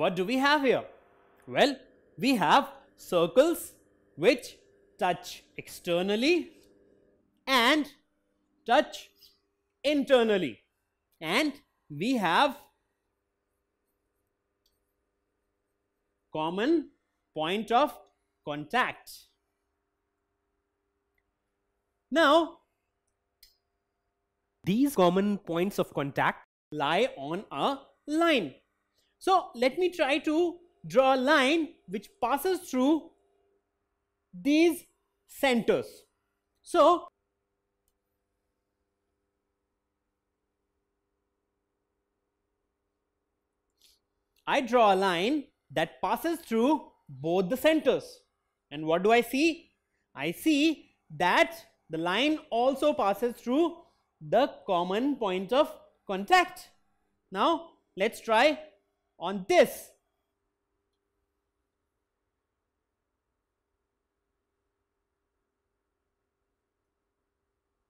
what do we have here? Well, we have circles which touch externally and touch internally and we have common point of contact. Now, these common points of contact lie on a line so let me try to draw a line which passes through these centers. So I draw a line that passes through both the centers and what do I see? I see that the line also passes through the common point of contact. Now let's try on this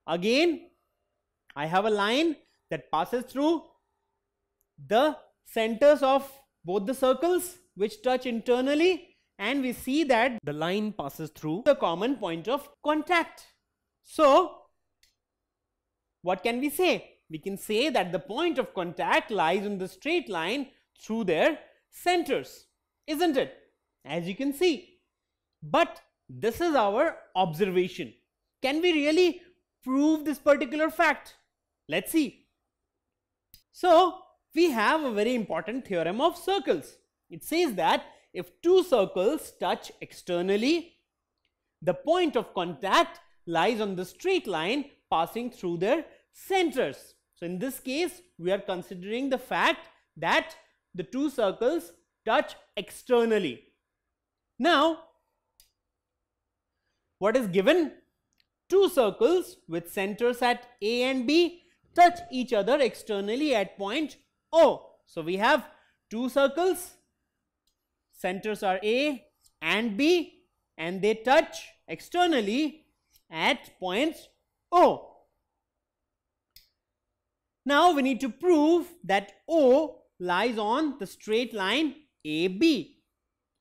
again I have a line that passes through the centers of both the circles which touch internally and we see that the line passes through the common point of contact. So what can we say? We can say that the point of contact lies in the straight line through their centers, isn't it? As you can see. But this is our observation. Can we really prove this particular fact? Let's see. So, we have a very important theorem of circles. It says that if two circles touch externally, the point of contact lies on the straight line passing through their centers. So, in this case, we are considering the fact that the two circles touch externally. Now, what is given? Two circles with centers at A and B touch each other externally at point O. So, we have two circles, centers are A and B and they touch externally at point O. Now, we need to prove that O lies on the straight line AB.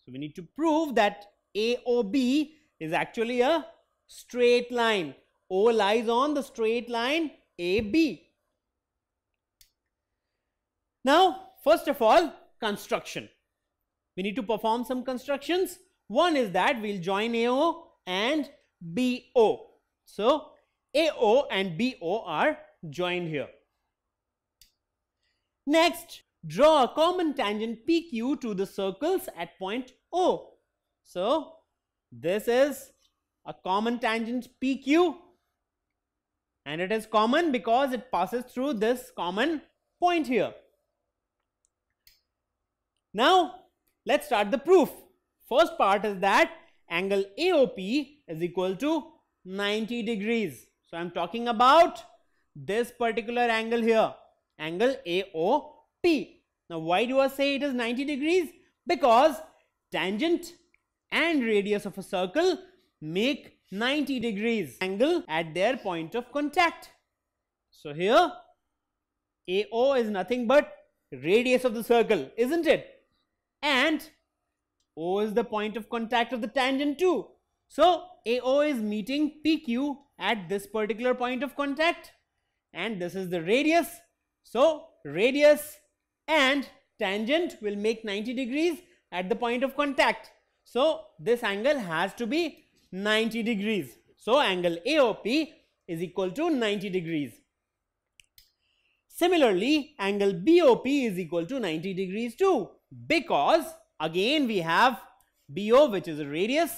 So we need to prove that AOB is actually a straight line. O lies on the straight line AB. Now, first of all, construction. We need to perform some constructions. One is that we'll join AO and BO. So, AO and BO are joined here. Next, draw a common tangent PQ to the circles at point O. So, this is a common tangent PQ and it is common because it passes through this common point here. Now, let us start the proof. First part is that angle AOP is equal to 90 degrees. So, I am talking about this particular angle here, angle AOP. P. Now why do I say it is 90 degrees? Because tangent and radius of a circle make 90 degrees angle at their point of contact. So here AO is nothing but radius of the circle isn't it and O is the point of contact of the tangent too. So AO is meeting PQ at this particular point of contact and this is the radius. So radius and tangent will make 90 degrees at the point of contact. So, this angle has to be 90 degrees. So, angle AOP is equal to 90 degrees. Similarly, angle BOP is equal to 90 degrees too because again we have BO which is a radius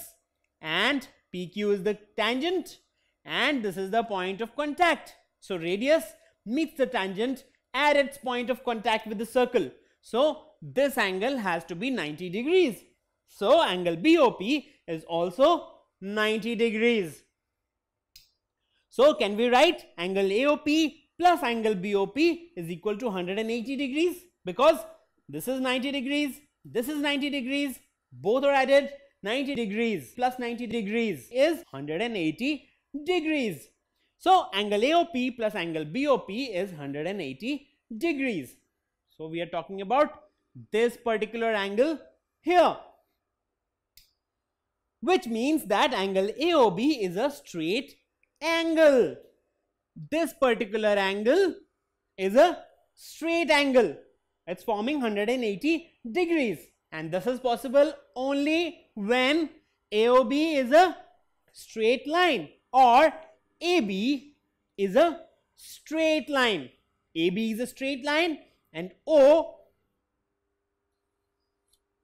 and PQ is the tangent and this is the point of contact. So, radius meets the tangent at its point of contact with the circle. So, this angle has to be 90 degrees. So, angle BOP is also 90 degrees. So, can we write angle AOP plus angle BOP is equal to 180 degrees because this is 90 degrees, this is 90 degrees, both are added 90 degrees plus 90 degrees is 180 degrees. So, angle AOP plus angle BOP is 180 degrees. So, we are talking about this particular angle here which means that angle AOB is a straight angle. This particular angle is a straight angle. It's forming 180 degrees and this is possible only when AOB is a straight line or AB is a straight line. AB is a straight line and O,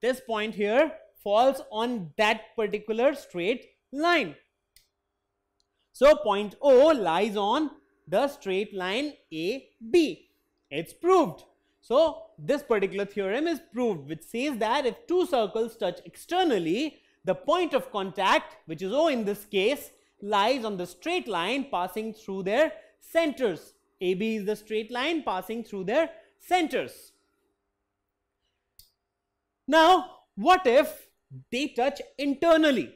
this point here falls on that particular straight line. So, point O lies on the straight line AB. It's proved. So, this particular theorem is proved which says that if two circles touch externally, the point of contact which is O in this case lies on the straight line passing through their centers. AB is the straight line passing through their centers. Now, what if they touch internally?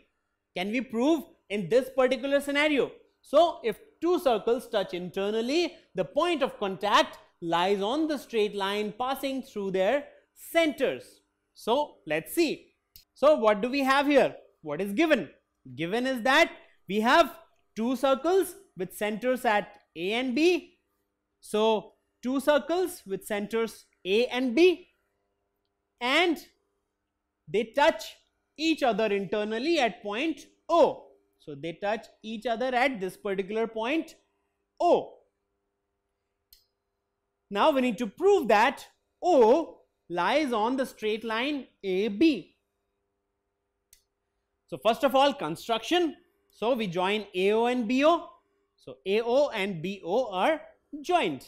Can we prove in this particular scenario? So, if two circles touch internally, the point of contact lies on the straight line passing through their centers. So, let's see. So, what do we have here? What is given? Given is that we have two circles with centers at A and B. So, two circles with centers A and B and they touch each other internally at point O. So, they touch each other at this particular point O. Now, we need to prove that O lies on the straight line AB. So, first of all construction so, we join AO and BO. So, AO and BO are joined.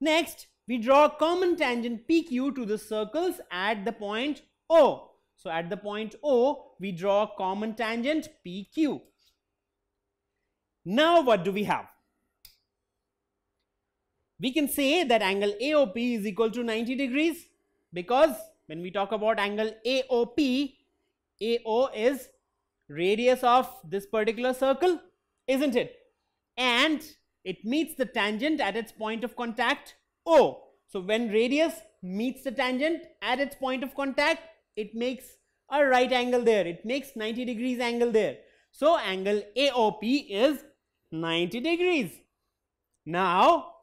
Next, we draw a common tangent PQ to the circles at the point O. So, at the point O, we draw a common tangent PQ. Now, what do we have? We can say that angle AOP is equal to 90 degrees because when we talk about angle AOP, AO is radius of this particular circle, isn't it? And it meets the tangent at its point of contact O. So when radius meets the tangent at its point of contact, it makes a right angle there. It makes 90 degrees angle there. So angle AOP is 90 degrees. Now,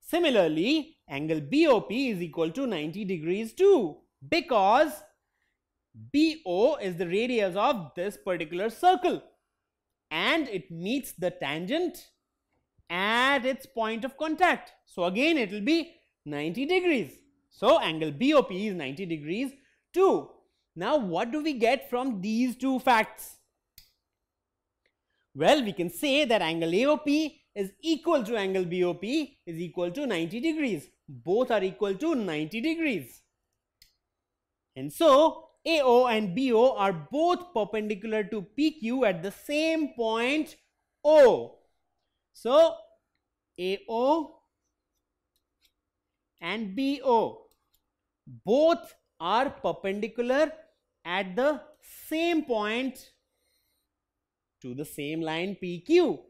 similarly, angle BOP is equal to 90 degrees too because BO is the radius of this particular circle and it meets the tangent at its point of contact. So, again it will be 90 degrees. So, angle BOP is 90 degrees too. Now, what do we get from these two facts? Well, we can say that angle AOP is equal to angle BOP is equal to 90 degrees. Both are equal to 90 degrees. And so, AO and BO are both perpendicular to PQ at the same point O. So, AO and BO both are perpendicular at the same point to the same line PQ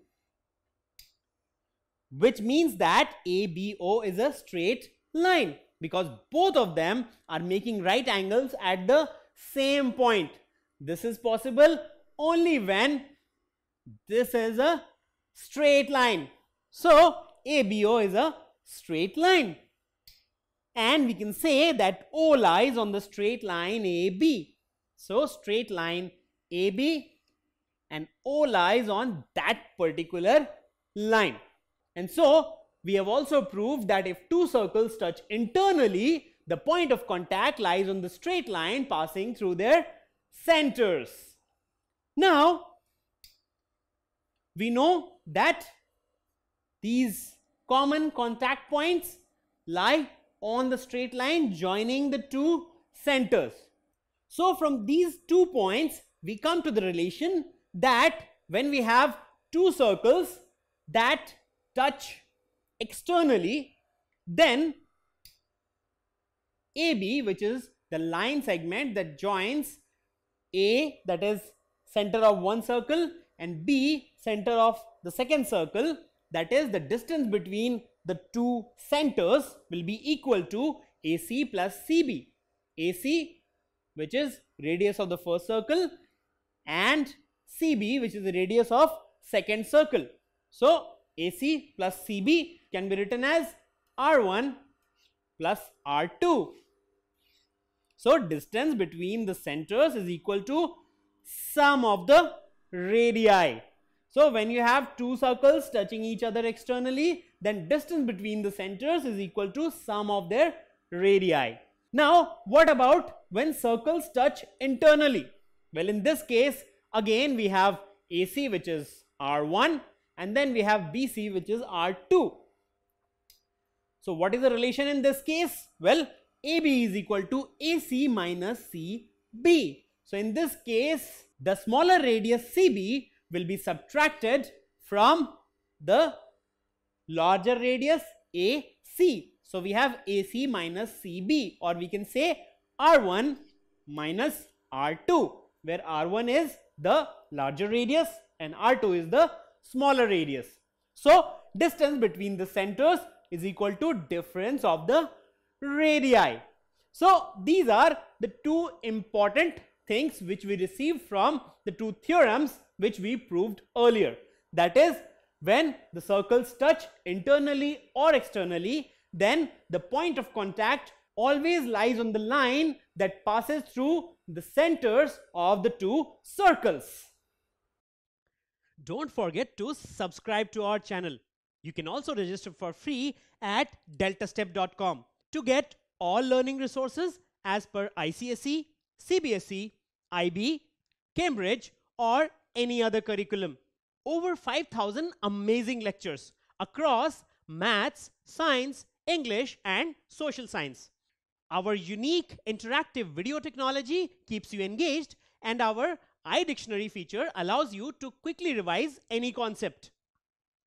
which means that ABO is a straight line because both of them are making right angles at the same point. This is possible only when this is a straight line. So, ABO is a straight line and we can say that O lies on the straight line AB. So, straight line AB and O lies on that particular line. And so, we have also proved that if two circles touch internally, the point of contact lies on the straight line passing through their centers. Now, we know that these common contact points lie on the straight line joining the two centers. So, from these two points, we come to the relation that when we have two circles that touch externally, then AB which is the line segment that joins A that is center of one circle and B center of the second circle that is the distance between the two centers will be equal to AC plus CB. AC which is radius of the first circle and CB which is the radius of second circle. So, AC plus CB can be written as R1 plus R2. So distance between the centers is equal to sum of the radii. So when you have two circles touching each other externally, then distance between the centers is equal to sum of their radii. Now what about when circles touch internally? Well in this case again we have AC which is R1 and then we have BC which is R2. So, what is the relation in this case? Well, AB is equal to AC minus CB. So, in this case, the smaller radius CB will be subtracted from the larger radius AC. So, we have AC minus CB or we can say R1 minus R2 where R1 is the larger radius and R2 is the smaller radius. So, distance between the centers is equal to difference of the radii. So these are the two important things which we receive from the two theorems which we proved earlier. That is when the circles touch internally or externally then the point of contact always lies on the line that passes through the centers of the two circles. Don't forget to subscribe to our channel. You can also register for free at deltastep.com to get all learning resources as per ICSE, CBSE, IB, Cambridge, or any other curriculum. Over 5,000 amazing lectures across maths, science, English, and social science. Our unique interactive video technology keeps you engaged, and our iDictionary feature allows you to quickly revise any concept.